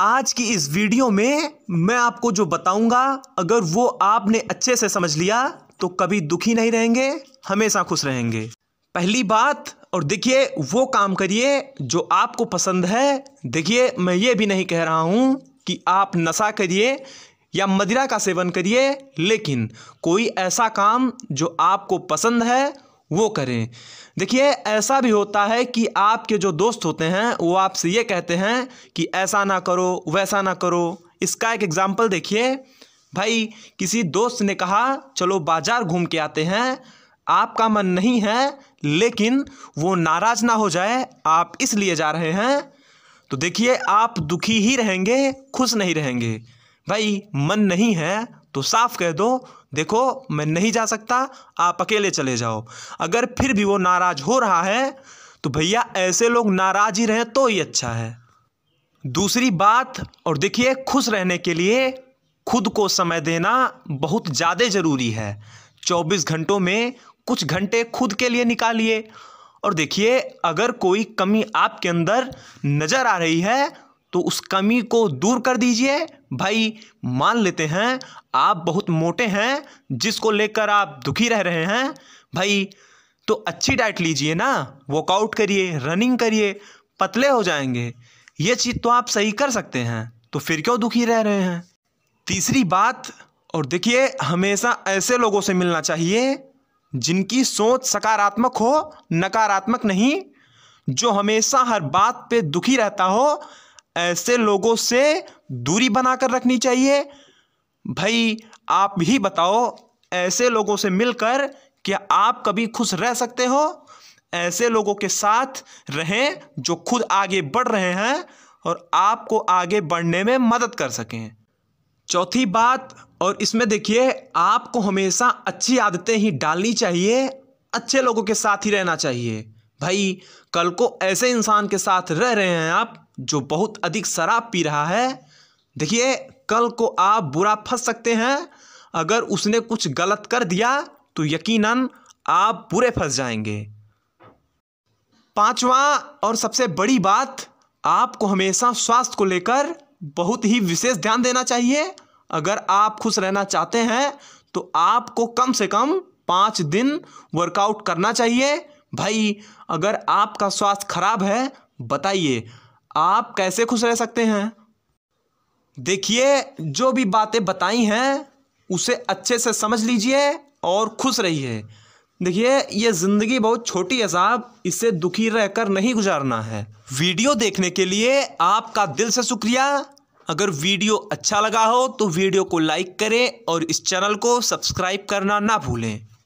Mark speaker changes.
Speaker 1: आज की इस वीडियो में मैं आपको जो बताऊंगा अगर वो आपने अच्छे से समझ लिया तो कभी दुखी नहीं रहेंगे हमेशा खुश रहेंगे पहली बात और देखिए वो काम करिए जो आपको पसंद है देखिए मैं ये भी नहीं कह रहा हूँ कि आप नशा करिए या मदिरा का सेवन करिए लेकिन कोई ऐसा काम जो आपको पसंद है वो करें देखिए ऐसा भी होता है कि आपके जो दोस्त होते हैं वो आपसे ये कहते हैं कि ऐसा ना करो वैसा ना करो इसका एक एग्ज़ाम्पल देखिए भाई किसी दोस्त ने कहा चलो बाज़ार घूम के आते हैं आपका मन नहीं है लेकिन वो नाराज़ ना हो जाए आप इसलिए जा रहे हैं तो देखिए आप दुखी ही रहेंगे खुश नहीं रहेंगे भाई मन नहीं है तो साफ कह दो देखो मैं नहीं जा सकता आप अकेले चले जाओ अगर फिर भी वो नाराज़ हो रहा है तो भैया ऐसे लोग नाराज़ ही रहें तो ही अच्छा है दूसरी बात और देखिए खुश रहने के लिए खुद को समय देना बहुत ज़्यादा ज़रूरी है 24 घंटों में कुछ घंटे खुद के लिए निकालिए और देखिए अगर कोई कमी आपके अंदर नज़र आ रही है तो उस कमी को दूर कर दीजिए भाई मान लेते हैं आप बहुत मोटे हैं जिसको लेकर आप दुखी रह रहे हैं भाई तो अच्छी डाइट लीजिए ना वर्कआउट करिए रनिंग करिए पतले हो जाएंगे ये चीज़ तो आप सही कर सकते हैं तो फिर क्यों दुखी रह रहे हैं तीसरी बात और देखिए हमेशा ऐसे लोगों से मिलना चाहिए जिनकी सोच सकारात्मक हो नकारात्मक नहीं जो हमेशा हर बात पे दुखी रहता हो ऐसे लोगों से दूरी बनाकर रखनी चाहिए भाई आप ही बताओ ऐसे लोगों से मिलकर क्या आप कभी खुश रह सकते हो ऐसे लोगों के साथ रहें जो खुद आगे बढ़ रहे हैं और आपको आगे बढ़ने में मदद कर सकें चौथी बात और इसमें देखिए आपको हमेशा अच्छी आदतें ही डालनी चाहिए अच्छे लोगों के साथ ही रहना चाहिए भाई कल को ऐसे इंसान के साथ रह रहे हैं आप जो बहुत अधिक शराब पी रहा है देखिए कल को आप बुरा फंस सकते हैं अगर उसने कुछ गलत कर दिया तो यकीनन आप बुरे फंस जाएंगे पांचवा और सबसे बड़ी बात आपको हमेशा स्वास्थ्य को लेकर बहुत ही विशेष ध्यान देना चाहिए अगर आप खुश रहना चाहते हैं तो आपको कम से कम पाँच दिन वर्कआउट करना चाहिए भाई अगर आपका स्वास्थ्य खराब है बताइए आप कैसे खुश रह सकते हैं देखिए जो भी बातें बताई हैं उसे अच्छे से समझ लीजिए और खुश रहिए देखिए ये ज़िंदगी बहुत छोटी है साहब इससे दुखी रहकर नहीं गुजारना है वीडियो देखने के लिए आपका दिल से शुक्रिया अगर वीडियो अच्छा लगा हो तो वीडियो को लाइक करें और इस चैनल को सब्सक्राइब करना ना भूलें